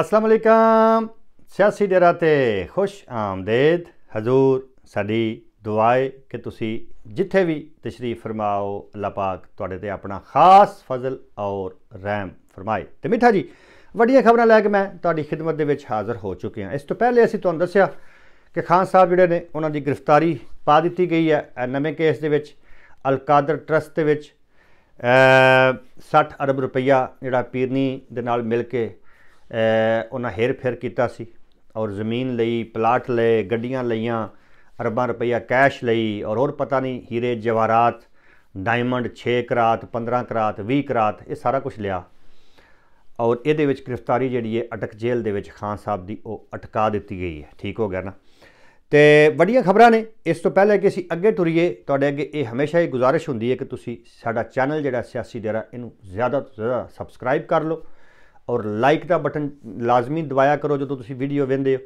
ਅਸਲਾਮ ਅਲੈਕਮ ਸਿਆਸੀ ਡੇਰਾ ਤੇ ਖੁਸ਼ ਆਮਦੇਦ ਹਜ਼ੂਰ ਸਾਡੀ ਦੁਆਏ ਕਿ ਤੁਸੀਂ ਜਿੱਥੇ ਵੀ ਤਸ਼ਰੀਫ ਫਰਮਾਓ ਅੱਲਾ ਪਾਕ ਤੁਹਾਡੇ ਤੇ ਆਪਣਾ ਖਾਸ ਫਜ਼ਲ ਔਰ ਰਹਿਮ ਫਰਮਾਏ ਤੇ ਮਿੱਠਾ ਜੀ ਵੱਡੀਆਂ ਖਬਰਾਂ ਲੈ ਕੇ ਮੈਂ ਤੁਹਾਡੀ ਖidmat ਦੇ ਵਿੱਚ ਹਾਜ਼ਰ ਹੋ ਚੁੱਕੇ ਹਾਂ ਇਸ ਤੋਂ ਪਹਿਲੇ ਅਸੀਂ ਤੁਹਾਨੂੰ ਦੱਸਿਆ ਕਿ ਖਾਨ ਸਾਹਿਬ ਜਿਹੜੇ ਨੇ ਉਹਨਾਂ ਦੀ ਗ੍ਰਿਫਤਾਰੀ ਪਾ ਦਿੱਤੀ ਗਈ ਹੈ ਨਵੇਂ ਕੇਸ ਦੇ ਵਿੱਚ ਅਲਕਾਦਰ ਟਰਸਟ ਦੇ ਵਿੱਚ 60 ਅਰਬ ਰੁਪਈਆ ਜਿਹੜਾ ਪੀਰਨੀ ਦੇ ਨਾਲ ਮਿਲ ਕੇ ਉਹਨਾਂ ਹੇਰ ਫੇਰ ਕੀਤਾ ਸੀ ਔਰ ਜ਼ਮੀਨ ਲਈ ਪਲਾਟ ਲਏ ਗੱਡੀਆਂ ਲਈਆਂ ਅਰਬਾਂ ਰੁਪਈਆ ਕੈਸ਼ ਲਈ ਔਰ ਹੋਰ ਪਤਾ ਨਹੀਂ ਹੀਰੇ ਜਵਾਰਾਤ ਡਾਇਮੰਡ 6 ਕਰਾਤ 15 ਕਰਾਤ 20 ਕਰਾਤ ਇਹ ਸਾਰਾ ਕੁਝ ਲਿਆ ਔਰ ਇਹਦੇ ਵਿੱਚ ਗ੍ਰਿਫਤਾਰੀ ਜਿਹੜੀ ਹੈ ਅਟਕ ਜੇਲ੍ਹ ਦੇ ਵਿੱਚ ਖਾਨ ਸਾਹਿਬ ਦੀ ਉਹ ਅਟਕਾ ਦਿੱਤੀ ਗਈ ਹੈ ਠੀਕ ਹੋ ਗਿਆ ਨਾ ਤੇ ਵੱਡੀਆਂ ਖਬਰਾਂ ਨੇ ਇਸ ਤੋਂ ਪਹਿਲਾਂ ਕਿ ਅਸੀਂ ਅੱਗੇ ਤੁਰੀਏ ਤੁਹਾਡੇ ਅੱਗੇ ਇਹ ਹਮੇਸ਼ਾ ਹੀ ਗੁਜ਼ਾਰਿਸ਼ ਹੁੰਦੀ ਹੈ ਕਿ ਤੁਸੀਂ ਸਾਡਾ ਚੈਨਲ ਜਿਹੜਾ ਸਿਆਸੀ ਦੇਰਾ ਇਹਨੂੰ ਜ਼ਿਆਦਾ ਤੋਂ ਜ਼ਿਆਦਾ ਸਬਸਕ੍ਰਾਈਬ ਕਰ ਲਓ ਔਰ ਲਾਈਕ ਦਾ ਬਟਨ ਲਾਜ਼ਮੀ ਦਬਾਇਆ ਕਰੋ ਜਦੋਂ ਤੁਸੀਂ ਵੀਡੀਓ ਵੇਖਦੇ ਹੋ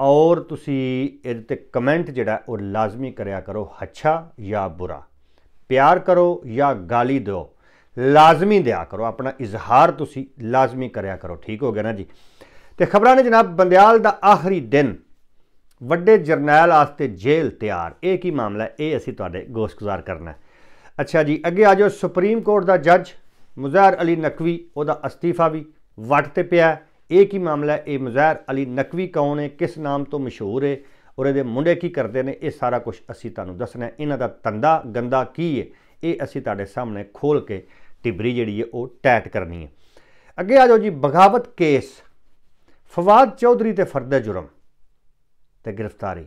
ਔਰ ਤੁਸੀਂ ਇਹਦੇ ਤੇ ਕਮੈਂਟ ਜਿਹੜਾ ਉਹ ਲਾਜ਼ਮੀ ਕਰਿਆ ਕਰੋ ਅੱਛਾ ਜਾਂ ਬੁਰਾ ਪਿਆਰ ਕਰੋ ਜਾਂ ਗਾਲੀ ਦਿਓ ਲਾਜ਼ਮੀ ਦਿਆ ਕਰੋ ਆਪਣਾ ਇਜ਼ਹਾਰ ਤੁਸੀਂ ਲਾਜ਼ਮੀ ਕਰਿਆ ਕਰੋ ਠੀਕ ਹੋ ਗਿਆ ਨਾ ਜੀ ਤੇ ਖਬਰਾਂ ਨੇ ਜਨਾਬ ਬੰਦਿਆਲ ਦਾ ਆਖਰੀ ਦਿਨ ਵੱਡੇ ਜਰਨੈਲ ਆਸਤੇ ਜੇਲ੍ਹ ਤਿਆਰ ਇਹ ਕੀ ਮਾਮਲਾ ਇਹ ਅਸੀਂ ਤੁਹਾਡੇ ਗੋਸ਼ਗੁਜ਼ਾਰ ਕਰਨਾ ਅੱਛਾ ਜੀ ਅੱਗੇ ਆ ਜਾਓ ਸੁਪਰੀਮ ਕੋਰਟ ਦਾ ਜੱਜ ਮੁਜ਼ਾਹਰ ਅਲੀ ਨਕਵੀ ਉਹਦਾ ਅਸਤੀਫਾ ਵੀ ਵੱਟ ਤੇ ਪਿਆ ਇਹ ਕੀ ਮਾਮਲਾ ਹੈ ਇਹ ਮੁਜ਼ਾਹਰ ਅਲੀ ਨਕਵੀ ਕੌਣ ਹੈ ਕਿਸ ਨਾਮ ਤੋਂ ਮਸ਼ਹੂਰ ਹੈ ਔਰ ਇਹਦੇ ਮੁੰਡੇ ਕੀ ਕਰਦੇ ਨੇ ਇਹ ਸਾਰਾ ਕੁਝ ਅਸੀਂ ਤੁਹਾਨੂੰ ਦੱਸਣਾ ਇਹਨਾਂ ਦਾ ਤੰਦਾ ਗੰਦਾ ਕੀ ਹੈ ਇਹ ਅਸੀਂ ਤੁਹਾਡੇ ਸਾਹਮਣੇ ਖੋਲ ਕੇ ਟਿਬਰੀ ਜਿਹੜੀ ਹੈ ਉਹ ਟੈਟ ਕਰਨੀ ਹੈ ਅੱਗੇ ਆ ਜਾਓ ਜੀ ਬਗਾਵਤ ਕੇਸ ਫਵਾਦ ਚੌਧਰੀ ਤੇ ਫਰਦ ਜੁਰਮ ਤੇ ਗ੍ਰਿਫਤਾਰੀ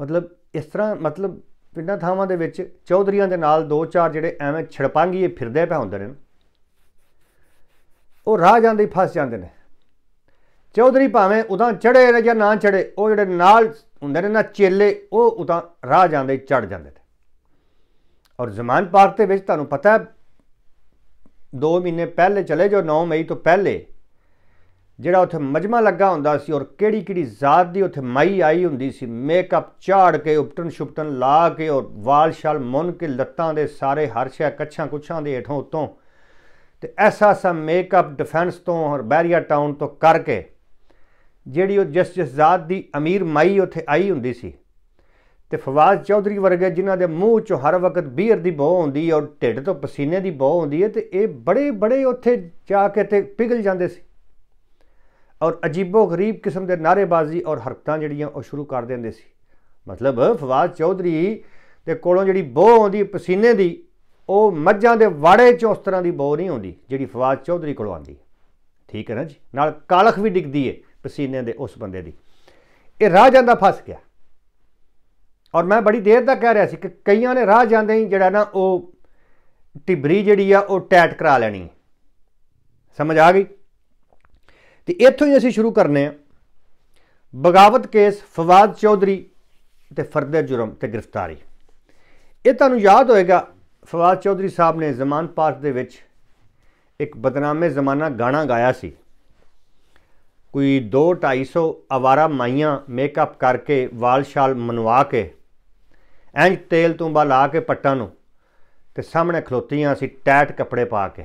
ਮਤਲਬ ਇਸ ਤਰ੍ਹਾਂ ਮਤਲਬ ਪਿੰਡਾਂ ਥਾਵਾਂ ਦੇ ਵਿੱਚ ਚੌਧਰੀਆਂ ਦੇ ਨਾਲ ਦੋ ਚਾਰ ਜਿਹੜੇ ਐਵੇਂ ਛੜਪਾਂਗੀਏ ਫਿਰਦੇ ਪਏ ਹੁੰਦੇ ਨੇ ਉਹ ਰਾਹ ਜਾਂਦੇ ਹੀ ਫਸ ਜਾਂਦੇ ਨੇ ਚੌਧਰੀ ਭਾਵੇਂ ਉਦਾਂ ਚੜੇ ਨੇ ਜਾਂ ਨਾ ਚੜੇ ਉਹ ਜਿਹੜੇ ਨਾਲ ਹੁੰਦੇ ਨੇ ਨਾ ਚੇਲੇ ਉਹ ਉਦਾਂ ਰਾਹ ਜਾਂਦੇ ਚੜ ਜਾਂਦੇ ਨੇ ਔਰ ਜ਼ਮਾਨ ਪਾਰਕ ਦੇ ਵਿੱਚ ਤੁਹਾਨੂੰ ਪਤਾ ਹੈ 2 ਮਹੀਨੇ ਪਹਿਲੇ ਚਲੇ ਜੋ 9 ਮਈ ਤੋਂ ਪਹਿਲੇ ਜਿਹੜਾ ਉੱਥੇ ਮਜਮਾ ਲੱਗਾ ਹੁੰਦਾ ਸੀ ਔਰ ਕਿਹੜੀ ਕਿਹੜੀ ਜ਼ਾਤ ਦੀ ਉੱਥੇ ਮਾਈ ਆਈ ਹੁੰਦੀ ਸੀ ਮੇਕਅਪ ਝਾੜ ਕੇ ਉਪਟਨ ਸ਼ੁਪਟਨ ਲਾ ਕੇ ਔਰ ਵਾਲ ਸ਼ਾਲ ਮੁੰਨ ਕੇ ਲੱਤਾਂ ਦੇ ਸਾਰੇ ਹਰਸ਼ਾ ਕੱਛਾਂ ਕੁਛਾਂ ਦੇ ਹੇਠੋਂ ਉਤੋਂ ਤੇ ਐਸਾ ਸਮ ਮੇਕਅਪ ਡਿਫੈਂਸ ਤੋਂ ਔਰ ਬੈਰੀਆ ਟਾਊਨ ਤੋਂ ਕਰਕੇ ਜਿਹੜੀ ਉਹ ਜਸ ਜ਼ਾਦ ਦੀ ਅਮੀਰ ਮਾਈ ਉੱਥੇ ਆਈ ਹੁੰਦੀ ਸੀ ਤੇ ਫਵਾਜ਼ ਚੌਧਰੀ ਵਰਗੇ ਜਿਨ੍ਹਾਂ ਦੇ ਮੂੰਹ ਚ ਹਰ ਵਕਤ ਬੀਅਰ ਦੀ ਬੋ ਹੁੰਦੀ ਔਰ ਢਿੱਡ ਤੋਂ ਪਸੀਨੇ ਦੀ ਬੋ ਹੁੰਦੀ ਹੈ ਤੇ ਇਹ ਬੜੇ ਬੜੇ ਉੱਥੇ ਜਾ ਕੇ ਤੇ ਪਿਘਲ ਜਾਂਦੇ ਸੀ ਔਰ ਅਜੀਬੋ ਗਰੀਬ ਕਿਸਮ ਦੇ ਨਾਰੇਬਾਜ਼ੀ ਔਰ ਹਰਕਤਾਂ ਜਿਹੜੀਆਂ ਉਹ ਸ਼ੁਰੂ ਕਰ ਦਿੰਦੇ ਸੀ ਮਤਲਬ ਫਵਾਜ਼ ਚੌਧਰੀ ਦੇ ਕੋਲੋਂ ਜਿਹੜੀ ਬੋ ਆਉਂਦੀ ਪਸੀਨੇ ਦੀ ਉਹ ਮੱਝਾਂ ਦੇ ਵਾੜੇ 'ਚ ਉਸ ਤਰ੍ਹਾਂ ਦੀ ਬੋ ਨਹੀਂ ਆਉਂਦੀ ਜਿਹੜੀ ਫਵਾਦ ਚੌਧਰੀ ਕੋਲ ਆਉਂਦੀ ਠੀਕ ਹੈ ਨਾ ਜੀ ਨਾਲ ਕਾਲਖ ਵੀ ਡਿੱਗਦੀ ਏ ਪਸੀਨੇ ਦੇ ਉਸ ਬੰਦੇ ਦੀ ਇਹ ਰਾਹ ਜਾਂਦਾ ਫਸ ਗਿਆ ਔਰ ਮੈਂ ਬੜੀ ਦੇਰ ਤੱਕ ਕਹਿ ਰਿਹਾ ਸੀ ਕਿ ਕਈਆਂ ਨੇ ਰਾਹ ਜਾਂਦੇ ਹੀ ਜਿਹੜਾ ਨਾ ਉਹ ਟਿਬਰੀ ਜਿਹੜੀ ਆ ਉਹ ਟੈਟ ਕਰਾ ਲੈਣੀ ਸਮਝ ਆ ਗਈ ਤੇ ਇੱਥੋਂ ਹੀ ਅਸੀਂ ਸ਼ੁਰੂ ਕਰਨੇ ਆ ਬਗਾਵਤ ਕੇਸ ਫਵਾਦ ਚੌਧਰੀ ਤੇ ਫਰਦੇ ਜੁਰਮ ਤੇ ਗ੍ਰਿਫਤਾਰੀ ਇਹ ਤੁਹਾਨੂੰ ਯਾਦ ਹੋਏਗਾ ਫਵਾਦ ਚੌਧਰੀ ਸਾਹਿਬ ਨੇ ਜ਼ਮਾਨ ਪਾਰਕ ਦੇ ਵਿੱਚ ਇੱਕ ਬਦਨਾਮੇ ਜ਼ਮਾਨਾ ਗਾਣਾ ਗਾਇਆ ਸੀ ਕੋਈ 2 250 ਆਵਾਰਾ ਮਾਈਆਂ ਮੇਕਅਪ ਕਰਕੇ ਵਾਲ ਸ਼ਾਲ ਮਨਵਾ ਕੇ ਐਂ ਤੇਲ ਤੁੰਬਾ ਲਾ ਕੇ ਪੱਟਾਂ ਨੂੰ ਤੇ ਸਾਹਮਣੇ ਖਲੋਤੀਆਂ ਸੀ ਟੈਟ ਕੱਪੜੇ ਪਾ ਕੇ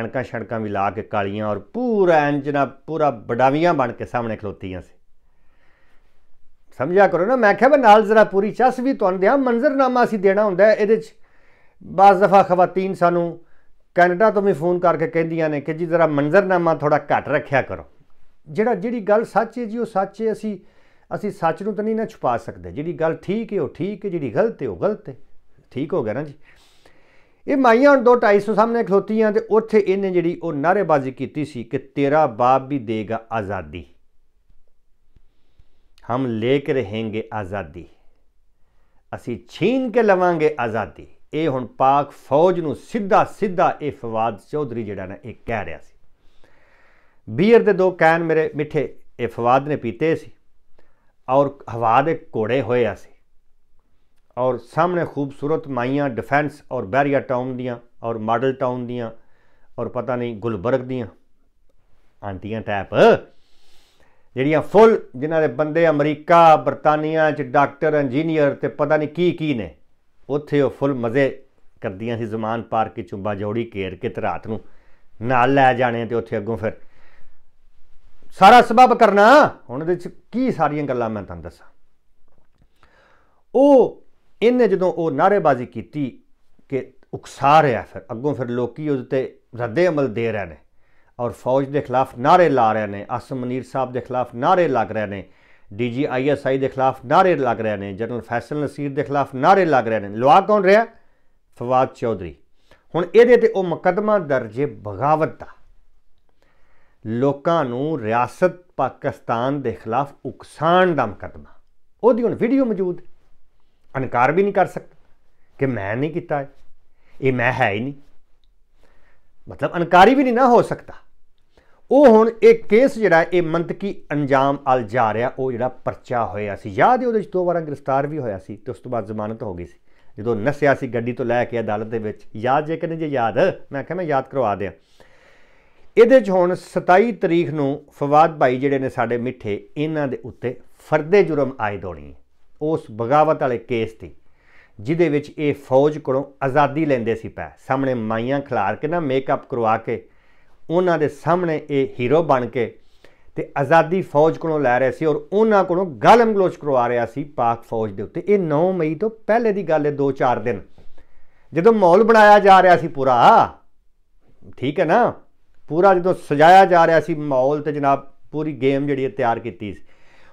ਐਣਕਾਂ ਛਣਕਾਂ ਵੀ ਲਾ ਕੇ ਕਾਲੀਆਂ ਔਰ ਪੂਰਾ ਐਂ ਪੂਰਾ ਬਡਾਵੀਆਂ ਬਣ ਕੇ ਸਾਹਮਣੇ ਖਲੋਤੀਆਂ ਸੀ ਸਮਝਿਆ ਕਰੋ ਨਾ ਮੈਂ ਕਿਹਾ ਬਨਾਲ ਨਾਲ ਜ਼ਰਾ ਪੂਰੀ ਚਸ ਵੀ ਤੁਹਾਨੂੰ ਦਿਆਂ ਮੰਜ਼ਰਨਾਮਾ ਅਸੀਂ ਦੇਣਾ ਹੁੰਦਾ ਇਹਦੇ 'ਚ ਬਾਜ਼ ਦਫਾ ਖਵਾਤੀਨ ਸਾਨੂੰ ਕੈਨੇਡਾ ਤੋਂ ਵੀ ਫੋਨ ਕਰਕੇ ਕਹਿੰਦੀਆਂ ਨੇ ਕਿ ਜੀ ਜ਼ਰਾ ਮੰਜ਼ਰਨਾਮਾ ਥੋੜਾ ਘੱਟ ਰੱਖਿਆ ਕਰੋ ਜਿਹੜਾ ਜਿਹੜੀ ਗੱਲ ਸੱਚ ਹੈ ਜੀ ਉਹ ਸੱਚ ਹੈ ਅਸੀਂ ਅਸੀਂ ਸੱਚ ਨੂੰ ਤਾਂ ਨਹੀਂ ਨਾ ਛੁਪਾ ਸਕਦੇ ਜਿਹੜੀ ਗੱਲ ਠੀਕ ਹੈ ਉਹ ਠੀਕ ਹੈ ਜਿਹੜੀ ਗਲਤ ਹੈ ਉਹ ਗਲਤ ਹੈ ਠੀਕ ਹੋ ਗਿਆ ਨਾ ਜੀ ਇਹ ਮਾਈਆਂ ਹੁਣ 2 250 ਸਾਹਮਣੇ ਖਲੋਤੀਆਂ ਤੇ ਉੱਥੇ ਇਹਨੇ ਜਿਹੜੀ ਉਹ ਨਾਰੇਬਾਜ਼ੀ ਕੀਤੀ ਸੀ ਕਿ ਤੇਰਾ ਬਾਪ ਵੀ ਦੇਗਾ ਆਜ਼ਾਦੀ ਹਮ ਲੈ ਕੇ ਰਹਿਣਗੇ ਆਜ਼ਾਦੀ ਅਸੀਂ ਛੀਨ ਕੇ ਲਵਾਂਗੇ ਆਜ਼ਾਦੀ ਇਹ ਹੁਣ ਪਾਕ ਫੌਜ ਨੂੰ ਸਿੱਧਾ ਸਿੱਧਾ ਇਹ ਫਵਾਦ ਚੌਧਰੀ ਜਿਹੜਾ ਨਾ ਇਹ ਕਹਿ ਰਿਹਾ ਸੀ ਬੀਅਰ ਦੇ ਦੋ ਕੈਨ ਮੇਰੇ ਮਿੱਠੇ ਇਹ ਫਵਾਦ ਨੇ ਪੀਤੇ ਸੀ ਔਰ ਹਵਾ ਦੇ ਕੋੜੇ ਹੋਏ ਆ ਸੀ ਔਰ ਸਾਹਮਣੇ ਖੂਬਸੂਰਤ ਮਾਈਆਂ ਡਿਫੈਂਸ ਔਰ ਬੈਰੀਆ ਟਾਊਨ ਦੀਆਂ ਔਰ ਮਾਡਲ ਟਾਊਨ ਦੀਆਂ ਔਰ ਪਤਾ ਨਹੀਂ ਗੁਲਬਰਗ ਦੀਆਂ ਆਂਟੀਆਂ ਟੈਪ ਜਿਹੜੀਆਂ ਫੁੱਲ ਜਿਨ੍ਹਾਂ ਦੇ ਬੰਦੇ ਅਮਰੀਕਾ ਬਰਤਾਨੀਆ ਚ ਡਾਕਟਰ ਇੰਜੀਨੀਅਰ ਤੇ ਪਤਾ ਨਹੀਂ ਕੀ ਕੀ ਨੇ ਉੱਥੇ ਉਹ ਫੁੱਲ ਮਜ਼ੇ ਕਰਦੀਆਂ ਸੀ ਜ਼ਮਾਨ ਪਾਰਕ ਕੀ ਚੁੰਬਾ ਜੋੜੀ ਘੇਰ ਕੇ ਤੇ ਰਾਤ ਨੂੰ ਨਾਲ ਲੈ ਜਾਣੇ ਤੇ ਉੱਥੇ ਅੱਗੋਂ ਫਿਰ ਸਾਰਾ ਸਬਬ ਕਰਨਾ ਹੁਣ ਇਹਦੇ ਵਿੱਚ ਕੀ ਸਾਰੀਆਂ ਗੱਲਾਂ ਮੈਂ ਤੁਹਾਨੂੰ ਦੱਸਾਂ ਉਹ ਇਹਨੇ ਜਦੋਂ ਉਹ ਨਾਰੇਬਾਜ਼ੀ ਕੀਤੀ ਕਿ ਉਕਸਾ ਰਿਹਾ ਫਿਰ ਅੱਗੋਂ ਫਿਰ ਲੋਕੀ ਉਹਦੇ ਤੇ ਰੱਦੇ ਅਮਲ ਦੇ ਰਹੇ ਨੇ ਔਰ ਫੌਜ ਦੇ ਖਿਲਾਫ ਨਾਰੇ ਲਾ ਰਹੇ ਨੇ ਅਸਮਨੀਰ ਸਾਹਿਬ ਦੇ ਖਿਲਾਫ ਨਾਰੇ ਲੱਗ ਰਹੇ ਨੇ ਡੀਜੀਆਈਐਸਆਈ ਦੇ ਖਿਲਾਫ ਨਾਰੇ ਲੱਗ ਰਹੇ ਨੇ ਜਨਰਲ ਫੈਸਲ ਨਸੀਰ ਦੇ ਖਿਲਾਫ ਨਾਰੇ ਲੱਗ ਰਹੇ ਨੇ ਲਵਾ ਕੌਣ ਰਿਹਾ ਫਵਾਦ ਚੌਧਰੀ ਹੁਣ ਇਹਦੇ ਤੇ ਉਹ ਮੁਕੱਦਮਾ ਦਰਜ ਬਗਾਵਤ ਦਾ ਲੋਕਾਂ ਨੂੰ ਰਿਆਸਤ ਪਾਕਿਸਤਾਨ ਦੇ ਖਿਲਾਫ ਉਕਸਾਣ ਦਾ ਮੁਕੱਦਮਾ ਉਹਦੀ ਹੁਣ ਵੀਡੀਓ ਮੌਜੂਦ ਅਨਕਾਰ ਵੀ ਨਹੀਂ ਕਰ ਸਕਦਾ ਕਿ ਮੈਂ ਨਹੀਂ ਕੀਤਾ ਇਹ ਮੈਂ ਹੈ ਹੀ ਨਹੀਂ ਮਤਲਬ ਅਨਕਾਰੀ ਵੀ ਨਹੀਂ ਨਾ ਹੋ ਸਕਦਾ ਉਹ ਹੁਣ ਇਹ ਕੇਸ ਜਿਹੜਾ ਇਹ ਮੰਤਕੀ ਅੰਜਾਮ ਅਲ ਜਾ ਰਿਹਾ ਉਹ ਜਿਹੜਾ ਪਰਚਾ ਹੋਇਆ ਸੀ ਯਾਦ ਹੈ ਉਹਦੇ ਵਿੱਚ ਦੋ ਵਾਰਾਂ ਗ੍ਰਿਫਤਾਰ ਵੀ ਹੋਇਆ ਸੀ ਤੇ ਉਸ ਤੋਂ ਬਾਅਦ ਜ਼ਮਾਨਤ ਹੋ ਗਈ ਸੀ ਜਦੋਂ ਨਸਿਆ ਸੀ ਗੱਡੀ ਤੋਂ ਲੈ ਕੇ ਅਦਾਲਤ ਦੇ ਵਿੱਚ ਯਾਦ ਜੇ ਕਿਨੇ ਜੇ ਯਾਦ ਮੈਂ ਕਿਹਾ ਮੈਂ ਯਾਦ ਕਰਵਾ ਦਿਆਂ ਇਹਦੇ 'ਚ ਹੁਣ 27 ਤਰੀਕ ਨੂੰ ਫਵਾਦ ਭਾਈ ਜਿਹੜੇ ਨੇ ਸਾਡੇ ਮਿੱਠੇ ਇਹਨਾਂ ਦੇ ਉੱਤੇ ਫਰਦੇ ਜੁਰਮ ਆਏ ਦੋਣੀ ਉਸ ਬਗਾਵਤ ਵਾਲੇ ਕੇਸ ਤੇ ਜਿਹਦੇ ਵਿੱਚ ਇਹ ਫੌਜ ਕੋਲੋਂ ਆਜ਼ਾਦੀ ਲੈਂਦੇ ਸੀ ਪੈ ਸਾਹਮਣੇ ਮਾਈਆਂ ਖਿਲਾਰ ਕੇ ਨਾ ਮੇਕਅਪ ਕਰਵਾ ਕੇ ਉਹਨਾਂ ਦੇ ਸਾਹਮਣੇ ਇਹ ਹੀਰੋ ਬਣ ਕੇ ਤੇ ਆਜ਼ਾਦੀ ਫੌਜ ਕੋਲੋਂ ਲੈ ਰਿਹਾ ਸੀ ਔਰ ਉਹਨਾਂ ਕੋਲੋਂ ਗਾਲਮ ਗਲੋਚ ਕਰਵਾ ਰਿਹਾ ਸੀ ਪਾਕ ਫੌਜ ਦੇ ਉੱਤੇ ਇਹ 9 ਮਈ ਤੋਂ ਪਹਿਲੇ ਦੀ ਗੱਲ ਹੈ 2-4 ਦਿਨ ਜਦੋਂ ਮੌਲ ਬਣਾਇਆ ਜਾ ਰਿਹਾ ਸੀ ਪੂਰਾ ਠੀਕ ਹੈ ਨਾ ਪੂਰਾ ਜਦੋਂ ਸਜਾਇਆ ਜਾ ਰਿਹਾ ਸੀ ਮੌਲ ਤੇ ਜਨਾਬ ਪੂਰੀ ਗੇਮ ਜਿਹੜੀ ਤਿਆਰ ਕੀਤੀ ਸੀ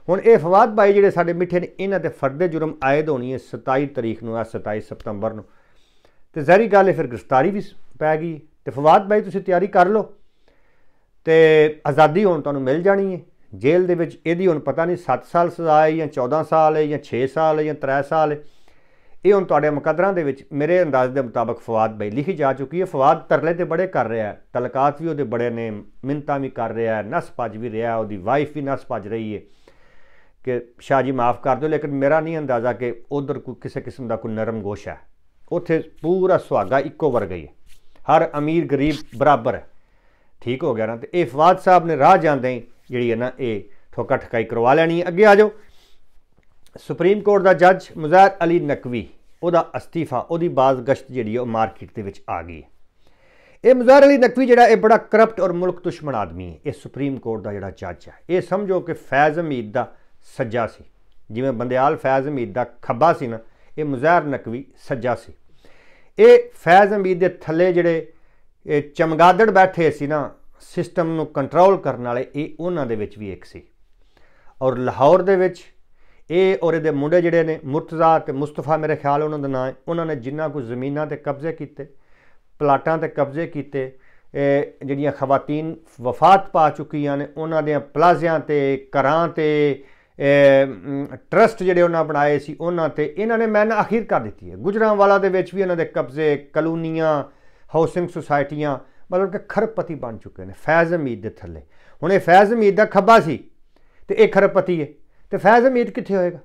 ਹੁਣ ਇਹ ਫਵਾਦ ਬਾਈ ਜਿਹੜੇ ਸਾਡੇ ਮਿੱਠੇ ਨੇ ਇਹਨਾਂ ਤੇ ਫਰਦੇ ਜੁਰਮ ਆਇਦ ਹੋਣੀ ਹੈ 27 ਤਰੀਕ ਨੂੰ ਆ 27 ਸਤੰਬਰ ਨੂੰ ਤੇ ਜ਼ਹਿਰੀ ਗੱਲ ਹੈ ਫਿਰ ਗ੍ਰਿਫਤਾਰੀ ਵੀ ਪੈ ਗਈ ਤੇ ਫਵਾਦ ਬਾਈ ਤੁਸੀਂ ਤਿਆਰੀ ਕਰ ਲਓ ਤੇ ਆਜ਼ਾਦੀ ਹੁਣ ਤੁਹਾਨੂੰ ਮਿਲ ਜਾਣੀ ਹੈ ਜੇਲ੍ਹ ਦੇ ਵਿੱਚ ਇਹਦੀ ਹੁਣ ਪਤਾ ਨਹੀਂ 7 ਸਾਲ ਸਜ਼ਾ ਹੈ ਜਾਂ 14 ਸਾਲ ਹੈ ਜਾਂ 6 ਸਾਲ ਹੈ ਜਾਂ 3 ਸਾਲ ਹੈ ਇਹ ਹੁਣ ਤੁਹਾਡੇ ਮੁਕਦਰਾਂ ਦੇ ਵਿੱਚ ਮੇਰੇ ਅੰਦਾਜ਼ ਦੇ ਮੁਤਾਬਕ ਫਵਾਦ ਬਈ ਲਿਖੀ ਜਾ ਚੁੱਕੀ ਹੈ ਫਵਾਦ ਤਰਲੇ ਤੇ ਬੜੇ ਕਰ ਰਿਹਾ ਹੈ ਤਲਕਾਤ ਵੀ ਉਹਦੇ ਬੜੇ ਨੇ ਮਿੰਤਾ ਵੀ ਕਰ ਰਿਹਾ ਹੈ ਨਸ ਭੱਜ ਵੀ ਰਿਹਾ ਉਹਦੀ ਵਾਈਫ ਵੀ ਨਸ ਭੱਜ ਰਹੀ ਹੈ ਕਿ ਸ਼ਾਹ ਜੀ ਮਾਫ ਕਰ ਦਿਓ ਲੇਕਿਨ ਮੇਰਾ ਨਹੀਂ ਅੰਦਾਜ਼ਾ ਕਿ ਉਧਰ ਕੋਈ ਕਿਸੇ ਕਿਸਮ ਦਾ ਕੋਈ ਨਰਮ ਗੋਸ਼ ਹੈ ਉੱਥੇ ਪੂਰਾ ਸੁਹਾਗਾ ਇੱਕੋ ਵਰਗਾ ਹੀ ਹੈ ਹਰ ਅਮੀਰ ਗਰੀਬ ਬਰਾਬਰ ਹੈ ਠੀਕ ਹੋ ਗਿਆ ਨਾ ਤੇ ਇਹ ਫਵਾਦ ਸਾਹਿਬ ਨੇ ਰਾਹ ਜਾਂਦੇ ਹੀ ਜਿਹੜੀ ਹੈ ਨਾ ਇਹ ਠੋਕਾ ਠਕਾਈ ਕਰਵਾ ਲੈਣੀ ਅੱਗੇ ਆ ਜਾਓ ਸੁਪਰੀਮ ਕੋਰਟ ਦਾ ਜੱਜ ਮੁਜ਼ਾਹਿਰ ਅਲੀ ਨਕਵੀ ਉਹਦਾ ਅਸਤੀਫਾ ਉਹਦੀ ਬਾਜ਼ਗਸ਼ਤ ਜਿਹੜੀ ਉਹ ਮਾਰਕੀਟ ਦੇ ਵਿੱਚ ਆ ਗਈ ਇਹ ਮੁਜ਼ਾਹਿਰ ਅਲੀ ਨਕਵੀ ਜਿਹੜਾ ਇਹ ਬੜਾ ਕਰਪਟ ਔਰ ਮੁਲਕ ਦੁਸ਼ਮਣ ਆਦਮੀ ਹੈ ਇਹ ਸੁਪਰੀਮ ਕੋਰਟ ਦਾ ਜਿਹੜਾ ਜੱਜ ਹੈ ਇਹ ਸਮਝੋ ਕਿ ਫੈਜ਼ ਅਮੀਦ ਦਾ ਸੱਜਾ ਸੀ ਜਿਵੇਂ ਬੰਦਿਆਲ ਫੈਜ਼ ਅਮੀਦ ਦਾ ਖੱਬਾ ਸੀ ਨਾ ਇਹ ਮੁਜ਼ਾਹਿਰ ਨਕਵੀ ਸੱਜਾ ਸੀ ਇਹ ਫੈਜ਼ ਅਮੀਦ ਦੇ ਥੱਲੇ ਜਿਹੜੇ ਇਹ ਚਮਗਾਦੜ ਬੈਠੇ ਸੀ ਨਾ ਸਿਸਟਮ ਨੂੰ ਕੰਟਰੋਲ ਕਰਨ ਵਾਲੇ ਇਹ ਉਹਨਾਂ ਦੇ ਵਿੱਚ ਵੀ ਇੱਕ ਸੀ ਔਰ ਲਾਹੌਰ ਦੇ ਵਿੱਚ ਇਹ ਔਰ ਇਹਦੇ ਮੁੰਡੇ ਜਿਹੜੇ ਨੇ ਮੁਰਤਜ਼ਾ ਤੇ ਮੁਸਤਫਾ ਮੇਰੇ ਖਿਆਲ ਉਹਨਾਂ ਦਾ ਨਾਂ ਹੈ ਉਹਨਾਂ ਨੇ ਜਿੰਨਾ ਕੁ ਜ਼ਮੀਨਾਂ ਤੇ ਕਬਜ਼ੇ ਕੀਤੇ ਪਲਾਟਾਂ ਤੇ ਕਬਜ਼ੇ ਕੀਤੇ ਇਹ ਜਿਹੜੀਆਂ ਖਵਾਤੀਨ ਵਫਾਤ ਪਾ ਚੁੱਕੀਆਂ ਨੇ ਉਹਨਾਂ ਦੇ ਪਲਾਜ਼ਿਆਂ ਤੇ ਘਰਾਂ ਤੇ ਟਰਸਟ ਜਿਹੜੇ ਉਹਨਾਂ ਬਣਾਏ ਸੀ ਉਹਨਾਂ ਤੇ ਇਹਨਾਂ ਨੇ ਮੈਨ ਅਖੀਰ ਕਰ ਦਿੱਤੀ ਹੈ ਗੁਜਰਾਂਵਾਲਾ ਦੇ ਵਿੱਚ ਵੀ ਉਹਨਾਂ ਦੇ ਕਬਜ਼ੇ ਕਲੋਨੀਆਂ ਹਾਊਸਿੰਗ ਸੁਸਾਇਟੀਆਂ ਮਤਲਬ ਕਿ ਖਰਪਤੀ ਬਣ ਚੁੱਕੇ ਨੇ ਫੈਜ਼ ਅਮੀਦ ਦੇ ਥੱਲੇ ਹੁਣ ਇਹ ਫੈਜ਼ ਅਮੀਦ ਦਾ ਖੱਬਾ ਸੀ ਤੇ ਇਹ ਖਰਪਤੀ ਹੈ ਤੇ ਫੈਜ਼ ਅਮੀਦ ਕਿੱਥੇ ਹੋਏਗਾ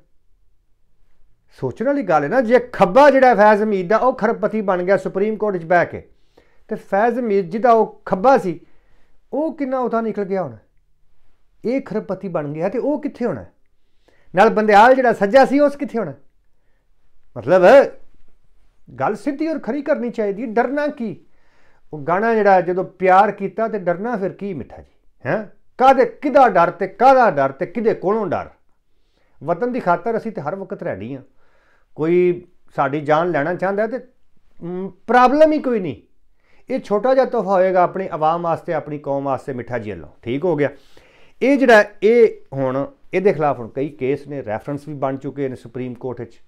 ਸੋਚਣ ਵਾਲੀ ਗੱਲ ਹੈ ਨਾ ਜੇ ਖੱਬਾ ਜਿਹੜਾ ਫੈਜ਼ ਅਮੀਦ ਦਾ ਉਹ ਖਰਪਤੀ ਬਣ ਗਿਆ ਸੁਪਰੀਮ ਕੋਰਟ 'ਚ ਬਹਿ ਕੇ ਤੇ ਫੈਜ਼ ਅਮੀਦ ਜਿਹਦਾ ਉਹ ਖੱਬਾ ਸੀ ਉਹ ਕਿੰਨਾ ਉਥਾ ਨਿਕਲ ਗਿਆ ਹੁਣ ਇਹ ਖਰਪਤੀ ਬਣ ਗਿਆ ਤੇ ਉਹ ਕਿੱਥੇ ਹੋਣਾ ਨਾਲ ਬੰਦਿਆਲ ਜਿਹੜਾ ਸੱਜਾ ਸੀ ਉਸ ਕਿੱਥੇ ਹੋਣਾ ਮਤਲਬ ਗੱਲ ਸਿੱਧੀ ਔਰ ਖਰੀ ਕਰਨੀ ਚਾਹੀਦੀ ਡਰਨਾ ਕੀ ਉਹ ਗਾਣਾ ਜਿਹੜਾ ਜਦੋਂ ਪਿਆਰ ਕੀਤਾ ਤੇ ਡਰਨਾ ਫਿਰ ਕੀ ਮਿੱਠਾ ਜੀ ਹੈ ਕਾਦੇ ਕਿਦਾ ਡਰ ਤੇ ਕਾਦਾ ਡਰ ਤੇ ਕਿਦੇ ਕੋਲੋਂ ਡਰ ਵਤਨ ਦੀ ਖਾਤਰ ਅਸੀਂ ਤੇ ਹਰ ਵਕਤ ਰਹਿਣੀ ਆ ਕੋਈ ਸਾਡੀ ਜਾਨ ਲੈਣਾ ਚਾਹੁੰਦਾ ਤੇ ਪ੍ਰੋਬਲਮ ਹੀ ਕੋਈ ਨਹੀਂ ਇਹ ਛੋਟਾ ਜਿਹਾ ਤੋਹਫਾ ਹੋਏਗਾ ਆਪਣੀ ਆਵਾਮ ਵਾਸਤੇ ਆਪਣੀ ਕੌਮ ਵਾਸਤੇ ਮਿੱਠਾ ਜੀ ਵੱਲੋਂ ਠੀਕ ਹੋ ਗਿਆ ਇਹ ਜਿਹੜਾ ਇਹ ਹੁਣ ਇਹਦੇ ਖਿਲਾਫ ਹੁਣ ਕਈ ਕੇਸ ਨੇ ਰੈਫਰੈਂਸ ਵੀ ਬਣ ਚੁੱਕੇ ਨੇ ਸੁਪਰੀਮ ਕੋਰਟ ਵਿੱਚ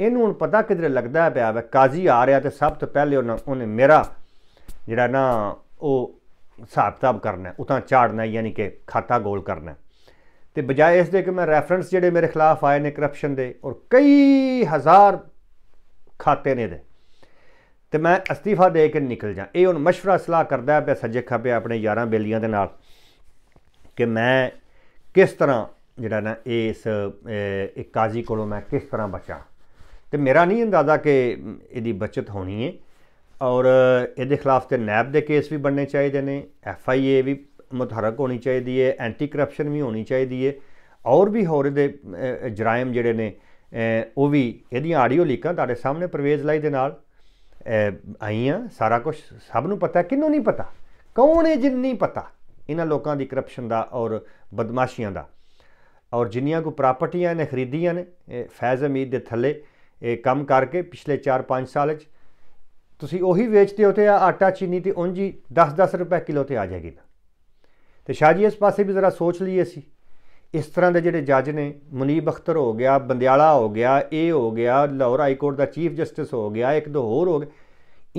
ਇਹਨੂੰ ਹੁਣ ਪਤਾ ਕਿਧਰੇ ਲੱਗਦਾ ਪਿਆ ਵੇ ਕਾਜ਼ੀ ਆ ਰਿਹਾ ਤੇ ਸਭ ਤੋਂ ਪਹਿਲੇ ਉਹਨੇ ਮੇਰਾ ਜਿਹੜਾ ਨਾ ਉਹ ਹਿਸਾਬ-ਕਿਤਾਬ ਕਰਨਾ ਉਤਾਂ ਝਾੜਨਾ ਯਾਨੀ ਕਿ ਖਾਤਾ ਗੋਲ ਕਰਨਾ ਤੇ ਬਜਾਏ ਇਸ ਦੇ ਕਿ ਮੈਂ ਰੈਫਰੈਂਸ ਜਿਹੜੇ ਮੇਰੇ ਖਿਲਾਫ ਆਏ ਨੇ ਕਰਪਸ਼ਨ ਦੇ ਔਰ ਕਈ ਹਜ਼ਾਰ ਖਾਤੇ ਨੇ ਦੇ ਤੇ ਮੈਂ ਅਸਤੀਫਾ ਦੇ ਕੇ ਨਿਕਲ ਜਾ ਇਹ ਹੁਣ مشورہ ਸਲਾਹ ਕਰਦਾ ਪਿਆ ਸੱਜੇ ਖੱਬੇ ਆਪਣੇ ਯਾਰਾਂ ਬੇਲੀਆਂ ਦੇ ਨਾਲ ਕਿ ਮੈਂ ਕਿਸ ਤਰ੍ਹਾਂ ਜਿਹੜਾ ਨਾ ਇਸ ਇੱਕ ਕਾਜ਼ੀ ਕੋਲੋਂ ਮੈਂ ਕਿਸ ਤਰ੍ਹਾਂ ਬਚਾਂ ਤੇ ਮੇਰਾ ਨਹੀਂ ਅੰਦਾਜ਼ਾ ਕਿ ਇਹਦੀ ਬਚਤ ਹੋਣੀ ਹੈ ਔਰ ਇਹਦੇ ਖਿਲਾਫ ਤੇ ਨੈਬ ਦੇ ਕੇਸ ਵੀ ਬਣਨੇ ਚਾਹੀਦੇ ਨੇ ਐਫ ਆਈ ਏ ਵੀ ਮੁਤਹਰਕ ਹੋਣੀ ਚਾਹੀਦੀ ਹੈ ਐਂਟੀ ਕਰਪਸ਼ਨ ਵੀ ਹੋਣੀ ਚਾਹੀਦੀ ਹੈ ਔਰ ਵੀ ਹੋਰ ਦੇ ਜਰਾਇਮ ਜਿਹੜੇ ਨੇ ਉਹ ਵੀ ਇਹਦੀਆਂ ਆਡੀਓ ਲੀਕਾਂ ਤੁਹਾਡੇ ਸਾਹਮਣੇ ਪ੍ਰਵੇਜ਼ ਲਾਈ ਦੇ ਨਾਲ ਆਈਆਂ ਸਾਰਾ ਕੁਝ ਸਭ ਨੂੰ ਪਤਾ ਕਿੰਨੂੰ ਨਹੀਂ ਪਤਾ ਕੌਣ ਹੈ ਜਿੰਨੀ ਪਤਾ ਇਹਨਾਂ ਲੋਕਾਂ ਦੀ ਕਰਪਸ਼ਨ ਦਾ ਔਰ ਬਦਮਾਸ਼ੀਆਂ ਦਾ ਔਰ ਜਿੰਨੀਆਂ ਕੋ ਪ੍ਰਾਪਰਟੀਆਂ ਨੇ ਖਰੀਦੀਆਂ ਨੇ ਫੈਜ਼ ਅਮੀਦ ਦੇ ਥੱਲੇ ਇਹ ਕੰਮ ਕਰਕੇ ਪਿਛਲੇ 4-5 ਸਾਲ 'ਚ ਤੁਸੀਂ ਉਹੀ ਵੇਚਦੇ ਹੋ ਤੇ ਆਟਾ ਚੀਨੀ ਤੇ ਹੀ 10-10 ਰੁਪਏ ਕਿਲੋ ਤੇ ਆ ਜਾਏਗੀ ਤੇ ਸ਼ਾਹ ਜੀ ਇਸ ਪਾਸੇ ਵੀ ਜ਼ਰਾ ਸੋਚ ਲਈਏ ਸੀ ਇਸ ਤਰ੍ਹਾਂ ਦੇ ਜਿਹੜੇ ਜੱਜ ਨੇ ਮੁਨੀਬ ਅਖਤਰ ਹੋ ਗਿਆ ਬੰਦਿਆਲਾ ਹੋ ਗਿਆ ਇਹ ਹੋ ਗਿਆ ਲਾਹੌਰ ਹਾਈ ਕੋਰਟ ਦਾ ਚੀਫ ਜਸਟਿਸ ਹੋ ਗਿਆ ਇੱਕ ਦੋ ਹੋਰ ਹੋ ਗਏ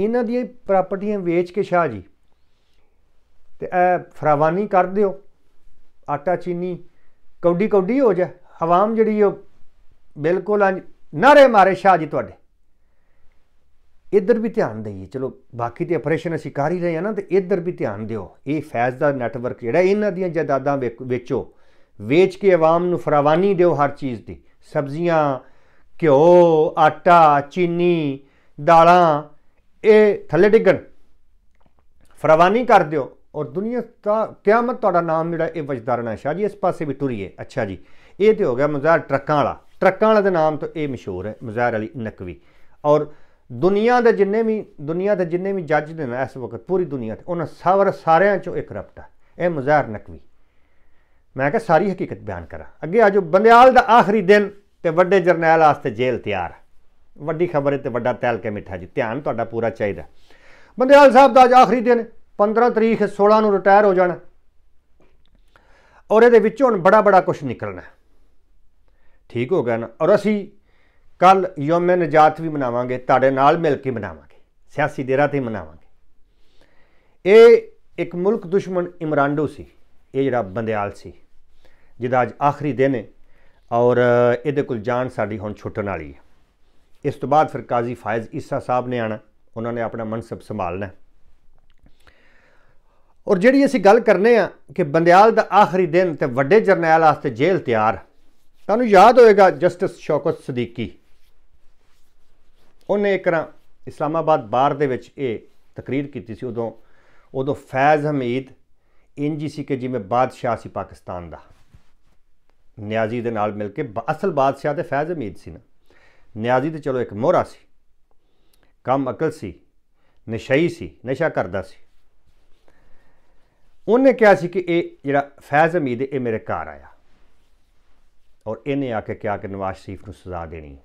ਇਹਨਾਂ ਦੀਆਂ ਪ੍ਰਾਪਰਟੀਆਂ ਵੇਚ ਕੇ ਸ਼ਾਹ ਜੀ ਤੇ ਇਹ ਫਰਾਵਾਨੀ ਕਰ ਦਿਓ ਆਟਾ ਚੀਨੀ ਕੌਡੀ ਕੌਡੀ ਹੋ ਜਾ ਹਵਾਮ ਜਿਹੜੀ ਉਹ ਬਿਲਕੁਲ ਨਾਰੇ ਮਾਰੇ ਸ਼ਾਹ ਜੀ ਤੁਹਾਡੇ ਇੱਧਰ ਵੀ ਧਿਆਨ ਦਈਏ ਚਲੋ ਬਾਕੀ ਤੇ ਆਪਰੇਸ਼ਨ ਅਸੀਂ ਕਰ ਹੀ ਰਹੇ ਆ ਨਾ ਤੇ ਇੱਧਰ ਵੀ ਧਿਆਨ ਦਿਓ ਇਹ ਫੈਜ਼ ਦਾ ਨੈਟਵਰਕ ਜਿਹੜਾ ਇਹਨਾਂ ਦੀਆਂ ਜਾਇਦਾਦਾਂ ਵੇਚੋ ਵੇਚ ਕੇ ਆਵਾਮ ਨੂੰ ਫਰਾਵਾਨੀ ਦਿਓ ਹਰ ਚੀਜ਼ ਦੀ ਸਬਜ਼ੀਆਂ ਘਿਓ ਆਟਾ ਚੀਨੀ ਦਾਲਾਂ ਇਹ ਥੱਲੇ ਡਿੱਗਣ ਫਰਾਵਾਨੀ ਕਰ ਦਿਓ ਔਰ ਦੁਨੀਆ ਦਾ ਕਿਆਮਤ ਤੁਹਾਡਾ ਨਾਮ ਜਿਹੜਾ ਇਹ ਵਜਦਾਰਨਾ ਸ਼ਾਹ ਜੀ ਇਸ ਪਾਸੇ ਵੀ ਟੁਰੀਏ ਅੱਛਾ ਜੀ ਇਹ ਤੇ ਹੋ ਗਿਆ ਮਜ਼ਾਰ ਟਰੱਕਾਂ ਵਾਲਾ ਟਰੱਕਾਂ ਵਾਲੇ ਦੇ ਨਾਮ ਤੋਂ ਇਹ ਮਸ਼ਹੂਰ ਹੈ ਮੁਜ਼ਾਹਰ ਅਲੀ ਨਕਵੀ ਔਰ ਦੁਨੀਆ ਦੇ ਜਿੰਨੇ ਵੀ ਦੁਨੀਆ ਦੇ ਜਿੰਨੇ ਵੀ ਜੱਜ ਨੇ ਇਸ ਵਕਤ ਪੂਰੀ ਦੁਨੀਆ ਤੇ ਉਹਨਾਂ ਸਾਰ ਸਾਰਿਆਂ ਚੋਂ ਇੱਕ ਰਪਟਾ ਇਹ ਮੁਜ਼ਾਹਰ ਨਕਵੀ ਮੈਂ ਕਿਹਾ ਸਾਰੀ ਹਕੀਕਤ ਬਿਆਨ ਕਰਾਂ ਅੱਗੇ ਆਜੋ ਬੰਦਿਆਲ ਦਾ ਆਖਰੀ ਦਿਨ ਤੇ ਵੱਡੇ ਜਰਨੈਲ ਆਸਤੇ ਜੇਲ੍ਹ ਤਿਆਰ ਵੱਡੀ ਖਬਰ ਹੈ ਤੇ ਵੱਡਾ ਤੈਲ ਕੇ ਮਿੱਠਾ ਜੀ ਧਿਆਨ ਤੁਹਾਡਾ ਪੂਰਾ ਚਾਹੀਦਾ ਬੰਦਿਆਲ ਸਾਹਿਬ ਦਾ ਅੱਜ ਆਖਰੀ ਦਿਨ 15 ਤਰੀਕ 16 ਨੂੰ ਰਿਟਾਇਰ ਹੋ ਜਾਣਾ ਔਰ ਇਹਦੇ ਵਿੱਚੋਂ ਬੜਾ ਬੜਾ ਕੁਝ ਨਿਕਲਣਾ ਠੀਕ ਹੋ ਗਿਆ ਨਾ ਔਰ ਅਸੀਂ ਕੱਲ ਯੋਮ ਨਜਾਤ ਵੀ ਮਨਾਵਾਂਗੇ ਤੁਹਾਡੇ ਨਾਲ ਮਿਲ ਕੇ ਮਨਾਵਾਂਗੇ ਸਿਆਸੀ ਦੇਰਾ ਤੇ ਮਨਾਵਾਂਗੇ ਇਹ ਇੱਕ ਮੁਲਕ ਦੁਸ਼ਮਣ ਇਮਰਾਂਡੋ ਸੀ ਇਹ ਜਿਹੜਾ ਬੰਦਿਆਲ ਸੀ ਜਿਹਦਾ ਅੱਜ ਆਖਰੀ ਦਿਨ ਹੈ ਔਰ ਇਹਦੇ ਕੋਲ ਜਾਨ ਸਾਡੀ ਹੁਣ ਛੁੱਟਣ ਵਾਲੀ ਹੈ ਇਸ ਤੋਂ ਬਾਅਦ ਫਿਰ ਕਾਜ਼ੀ ਫਾਇਜ਼ ਇਸਾ ਸਾਹਿਬ ਨੇ ਆਣਾ ਉਹਨਾਂ ਨੇ ਆਪਣਾ ਮਨਸਬ ਸੰਭਾਲਣਾ ਔਰ ਜਿਹੜੀ ਅਸੀਂ ਗੱਲ ਕਰਨੇ ਆ ਕਿ ਬੰਦਿਆਲ ਦਾ ਆਖਰੀ ਦਿਨ ਤੇ ਵੱਡੇ ਜਰਨੈਲ ਵਾਸਤੇ ਜੇਲ੍ਹ ਤਿਆਰ ਤੁਹਾਨੂੰ ਯਾਦ ਹੋਏਗਾ ਜਸਟਿਸ ਸ਼ੌਕਤ ਸਦੀਕੀ ਉਹਨੇ ਇੱਕ ਰਾਂ ਇਸਲਾਮਾਬਾਦ ਬਾਰ ਦੇ ਵਿੱਚ ਇਹ ਤਕਰੀਰ ਕੀਤੀ ਸੀ ਉਦੋਂ ਉਦੋਂ ਫੈਜ਼ ਹਮੀਦ ਐਨਜੀਸੀ ਸੀ ਜਿਵੇਂ ਬਾਦਸ਼ਾਹ ਸੀ ਪਾਕਿਸਤਾਨ ਦਾ ਨਿਆਜ਼ੀ ਦੇ ਨਾਲ ਮਿਲ ਕੇ ਅਸਲ ਬਾਦਸ਼ਾਹ ਤੇ ਫੈਜ਼ ਹਮੀਦ ਸੀ ਨਾ ਨਿਆਜ਼ੀ ਤੇ ਚਲੋ ਇੱਕ ਮੋਹਰਾ ਸੀ ਕੰਮ ਅਕਲ ਸੀ ਨਸ਼ਈ ਸੀ ਨਸ਼ਾ ਕਰਦਾ ਸੀ ਉਹਨੇ ਕਿਹਾ ਸੀ ਕਿ ਇਹ ਜਿਹੜਾ ਫੈਜ਼ ਹਮੀਦ ਇਹ ਮੇਰੇ ਘਰ ਆਇਆ ਔਰ ਇਹਨੇ ਆ ਕੇ ਕਿਹਾ ਕਿ ਨਵਾਜ਼ ਸ਼ਰੀਫ ਨੂੰ ਸਜ਼ਾ ਦੇਣੀ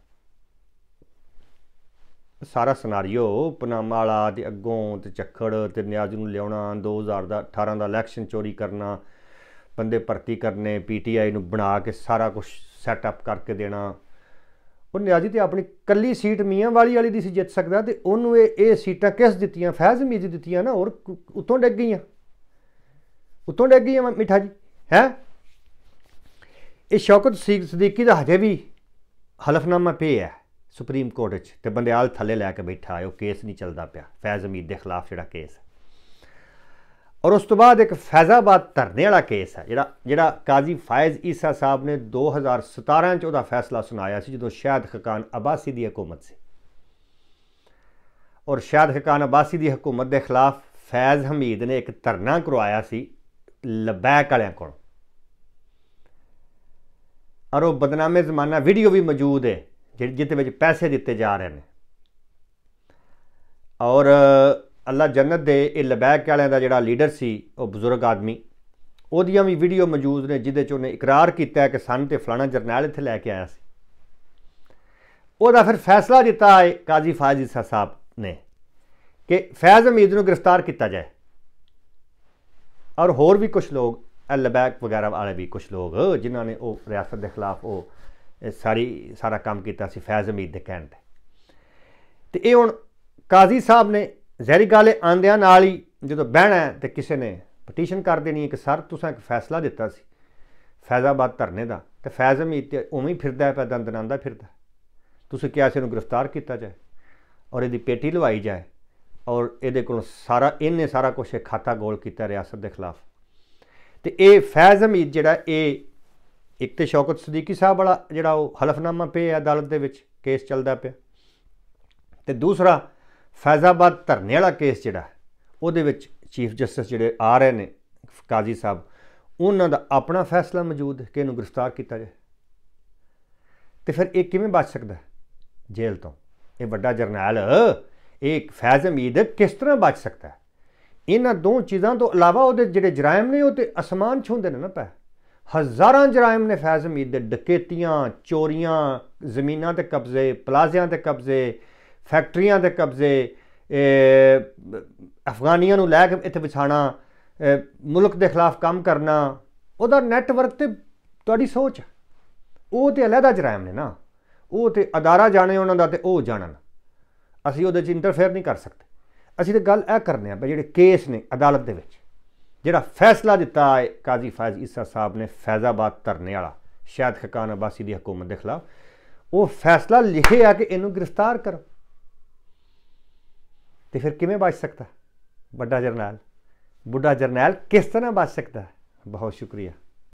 ਸਾਰਾ ਸਿਨੈਰੀਓ ਪਨਾਮਾ ਵਾਲਾ ਤੇ ਅੱਗੋਂ ਤੇ ਚੱਖੜ ਤੇ ਨਿਆਜ਼ ਨੂੰ ਲਿਆਉਣਾ 2018 ਦਾ ਇਲੈਕਸ਼ਨ ਚੋਰੀ ਕਰਨਾ ਬੰਦੇ ਭਰਤੀ ਕਰਨੇ ਪੀਟੀਆਈ ਨੂੰ ਬਣਾ ਕੇ ਸਾਰਾ ਕੁਝ ਸੈਟਅਪ ਕਰਕੇ ਦੇਣਾ ਉਹ ਨਿਆਜ਼ੀ ਤੇ ਆਪਣੀ ਕੱਲੀ ਸੀਟ ਮੀਆਂ ਵਾਲੀ ਵਾਲੀ ਦੀ ਸੀ ਜਿੱਤ ਸਕਦਾ ਤੇ ਉਹਨੂੰ ਇਹ ਇਹ ਸੀਟਾਂ ਕਿਸ ਦਿੱਤੀਆਂ ਫੈਜ਼ ਮੀਜ ਦਿੱਤੀਆਂ ਨਾ ਔਰ ਉੱਥੋਂ ਡਿੱਗ ਗਈਆਂ ਉੱਥੋਂ ਡਿੱਗ ਗਈਆਂ ਮਿੱਠਾ ਜੀ ਹੈ ਇਹ ਸ਼ੌਕਤ ਸੀਖ ਸਦੀਕੀ ਦਾ ਹਜੇ ਵੀ ਹਲਫਨਾਮਾ ਪੇ ਹੈ ਸੁਪਰੀਮ ਕੋਰਟ 'ਚ ਤੇ ਬੰਦਿਆਲ ਥੱਲੇ ਲੈ ਕੇ ਬੈਠਾ ਹੈ ਉਹ ਕੇਸ ਨਹੀਂ ਚੱਲਦਾ ਪਿਆ ਫੈਜ਼ ਅਮੀਦ ਦੇ ਖਿਲਾਫ ਜਿਹੜਾ ਕੇਸ ਔਰ ਉਸ ਤੋਂ ਬਾਅਦ ਇੱਕ ਫੈਜ਼ਾਬਾਦ ਧਰਨੇ ਵਾਲਾ ਕੇਸ ਹੈ ਜਿਹੜਾ ਜਿਹੜਾ ਕਾਜ਼ੀ ਫੈਜ਼ ਈਸਾ ਸਾਹਿਬ ਨੇ 2017 'ਚ ਉਹਦਾ ਫੈਸਲਾ ਸੁਣਾਇਆ ਸੀ ਜਦੋਂ ਸ਼ਾਹਦ ਖਕਾਨ ਅਬਾਸੀ ਦੀ ਹਕੂਮਤ ਸੀ ਔਰ ਸ਼ਾਹਦ ਖਕਾਨ ਅਬਾਸੀ ਦੀ ਹਕੂਮਤ ਦੇ ਖਿਲਾਫ ਫੈਜ਼ ਹਮੀਦ ਨੇ ਇੱਕ ਧਰਨਾ ਕਰਵਾਇਆ ਸੀ ਲਬੈਕ ਵਾਲਿਆਂ ਕੋਲ ਔਰ ਉਹ ਬਦਨਾਮੇ ਜ਼ਮਾਨਾ ਵੀਡੀਓ ਵੀ ਮੌਜੂਦ ਹੈ ਜਿਹਦੇ ਵਿੱਚ ਪੈਸੇ ਦਿੱਤੇ ਜਾ ਰਹੇ ਨੇ ਔਰ ਅੱਲਾ ਜੰਨਤ ਦੇ ਇਹ ਲਬੈਕ ਵਾਲਿਆਂ ਦਾ ਜਿਹੜਾ ਲੀਡਰ ਸੀ ਉਹ ਬਜ਼ੁਰਗ ਆਦਮੀ ਉਹਦੀਆਂ ਵੀ ਵੀਡੀਓ ਮੌਜੂਦ ਨੇ ਜਿਹਦੇ 'ਚ ਉਹਨੇ ਇਕਰਾਰ ਕੀਤਾ ਕਿ ਸਾਨੂੰ ਤੇ ਫਲਾਣਾ ਜਰਨੈਲ ਇੱਥੇ ਲੈ ਕੇ ਆਇਆ ਸੀ ਉਹਦਾ ਫਿਰ ਫੈਸਲਾ ਦਿੱਤਾ ਹੈ ਕਾਜ਼ੀ ਫਾਜ਼ੀ ਸਾਹਿਬ ਨੇ ਕਿ ਫੈਜ਼ ਅਮੀਦ ਨੂੰ ਗ੍ਰਿਫਤਾਰ ਕੀਤਾ ਜਾਏ ਔਰ ਹੋਰ ਵੀ ਕੁਝ ਲੋਕ ਅਲਬੈਕ ਵਗੈਰਾ ਵਾਲੇ ਵੀ ਕੁਝ ਲੋਕ ਜਿਨ੍ਹਾਂ ਨੇ ਉਹ ਰਿਆਸਤ ਦੇ ਖਿਲਾਫ ਉਹ ਸਾਰੀ ਸਾਰਾ ਕੰਮ ਕੀਤਾ ਸੀ ਫੈਜ਼ ਅਮੀਦ ਦੇ ਕਹਿਣ ਤੇ ਤੇ ਇਹ ਹੁਣ ਕਾਜ਼ੀ ਸਾਹਿਬ ਨੇ ਜ਼ਹਿਰੀ ਗਾਲੇ ਆਂਦਿਆਂ ਨਾਲ ਹੀ ਜਦੋਂ ਬਹਿਣਾ ਤੇ ਕਿਸੇ ਨੇ ਪਟੀਸ਼ਨ ਕਰ ਦੇਣੀ ਕਿ ਸਰ ਤੁਸੀਂ ਇੱਕ ਫੈਸਲਾ ਦਿੱਤਾ ਸੀ ਫੈਜ਼ਾਬਾਦ ਧਰਨੇ ਦਾ ਤੇ ਫੈਜ਼ ਅਮੀਦ ਤੇ ਉਵੇਂ ਹੀ ਫਿਰਦਾ ਹੈ ਪੈ ਦੰਦ ਨਾਂਦਾ ਫਿਰਦਾ ਤੁਸੀਂ ਕਿਹਾ ਸੀ ਇਹਨੂੰ ਗ੍ਰਿਫਤਾਰ ਕੀਤਾ ਜਾਏ ਔਰ ਇਹਦੀ ਪੇਟੀ ਲਵਾਈ ਜਾਏ ਔਰ ਇਹਦੇ ਕੋਲ ਸਾਰਾ ਇਹਨੇ ਸਾਰਾ ਕੁਝ ਖਾਤਾ ਗੋਲ ਕੀਤਾ ਰਿਆਸਤ ਦੇ ਖਿਲਾਫ ਤੇ ਇਹ ਫੈਜ਼ ਅਮੀਰ ਜਿਹੜਾ ਇਹ ਇੱਕ ਤੇ ਸ਼ੌਕਤ ਸਦੀਕੀ ਸਾਹਿਬ ਵਾਲਾ ਜਿਹੜਾ ਉਹ ਹਲਫਨਾਮਾ ਪਿਆ ਅਦਾਲਤ ਦੇ ਵਿੱਚ ਕੇਸ ਚੱਲਦਾ ਪਿਆ ਤੇ ਦੂਸਰਾ ਫੈਜ਼ਾਬਾਦ ਧਰਨੇ ਵਾਲਾ ਕੇਸ ਜਿਹੜਾ ਉਹਦੇ ਵਿੱਚ ਚੀਫ ਜਸਟਿਸ ਜਿਹੜੇ ਆ ਰਹੇ ਨੇ ਕਾਜ਼ੀ ਸਾਹਿਬ ਉਹਨਾਂ ਦਾ ਆਪਣਾ ਫੈਸਲਾ ਮੌਜੂਦ ਹੈ ਕਿ ਇਹਨੂੰ ਗ੍ਰਿਫਤਾਰ ਕੀਤਾ ਜਾਏ ਤੇ ਫਿਰ ਇਹ ਕਿਵੇਂ ਬਚ ਸਕਦਾ ਹੈ ਜੇਲ੍ਹ ਤੋਂ ਇਹ ਵੱਡਾ ਜਰਨਲ ਇਹ ਫੈਜ਼ ਅਮੀਦ ਕਿਸ ਤਰ੍ਹਾਂ ਬਚ ਸਕਦਾ ਇਹਨਾਂ ਦੋ ਚੀਜ਼ਾਂ ਤੋਂ ਇਲਾਵਾ ਉਹਦੇ ਜਿਹੜੇ ਜਰਾਇਮ ਨੇ ਉਹ ਤੇ ਅਸਮਾਨ ਛੂੰਦੇ ਨੇ ਨਾ ਪੈ ਹਜ਼ਾਰਾਂ ਜਰਾਇਮ ਨੇ ਫੈਜ਼ ਹਮੀਦ ਦੇ ਡਕੈਤੀਆਂ ਚੋਰੀਆਂ ਜ਼ਮੀਨਾਂ ਤੇ ਕਬਜ਼ੇ ਪਲਾਜ਼ਿਆਂ ਤੇ ਕਬਜ਼ੇ ਫੈਕਟਰੀਆਂ ਦੇ ਕਬਜ਼ੇ ਅਫਗਾਨੀਆਂ ਨੂੰ ਲੈ ਕੇ ਇੱਥੇ ਵਿਛਾਣਾ ਮੁਲਕ ਦੇ ਖਿਲਾਫ ਕੰਮ ਕਰਨਾ ਉਹਦਾ ਨੈਟਵਰਕ ਤੇ ਤੁਹਾਡੀ ਸੋਚ ਉਹ ਤੇ ਅਲੱਗਾ ਜਰਾਇਮ ਨੇ ਨਾ ਉਹ ਤੇ ਅਦਾਰਾ ਜਾਣੇ ਉਹਨਾਂ ਦਾ ਤੇ ਉਹ ਜਾਣਨ ਅਸੀਂ ਉਹਦੇ 'ਚ ਇੰਟਰਫੇਅਰ ਨਹੀਂ ਕਰ ਸਕਦੇ ਅਸੀਂ ਤਾਂ ਗੱਲ ਇਹ ਕਰਨੇ ਆ ਜਿਹੜੇ ਕੇਸ ਨੇ ਅਦਾਲਤ ਦੇ ਵਿੱਚ ਜਿਹੜਾ ਫੈਸਲਾ ਦਿੱਤਾ ਹੈ ਕਾਜ਼ੀ ਫੈਜ਼ ਇਸਾ ਸਾਹਿਬ ਨੇ ਫੈਜ਼ਾਬਾਦ ਧਰਨੇ ਵਾਲਾ ਸ਼ਾਇਦ ਖਕਾਨ ਅਬਾਸੀ ਦੀ ਹਕੂਮਤ ਦੇ ਖਿਲਾਫ ਉਹ ਫੈਸਲਾ ਲਿਖੇ ਆ ਕਿ ਇਹਨੂੰ ਗ੍ਰਿਫਤਾਰ ਕਰੋ ਤੇ ਫਿਰ ਕਿਵੇਂ ਬਚ ਸਕਦਾ ਵੱਡਾ ਜਰਨੈਲ ਬੁੱਢਾ ਜਰਨੈਲ ਕਿਸ ਤਰ੍ਹਾਂ ਬਚ ਸਕਦਾ ਬਹੁਤ ਸ਼ੁਕਰੀਆ